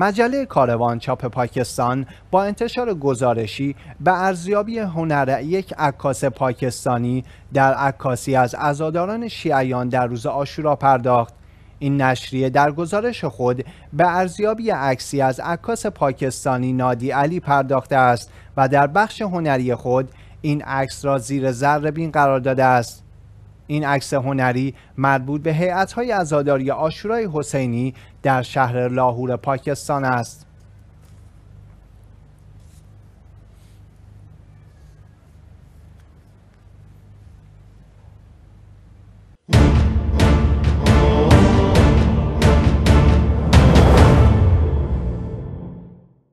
مجله کاروان چاپ پاکستان با انتشار گزارشی به ارزیابی هنر یک عکاس پاکستانی در عکاسی از عزاداران شیعیان در روز آشورا پرداخت این نشریه در گزارش خود به ارزیابی عکسی از عکاس پاکستانی نادی علی پرداخته است و در بخش هنری خود این عکس را زیر ذره بین قرار داده است این عکس هنری مربوط به هیئت‌های عزاداری آشورای حسینی در شهر لاهور پاکستان است.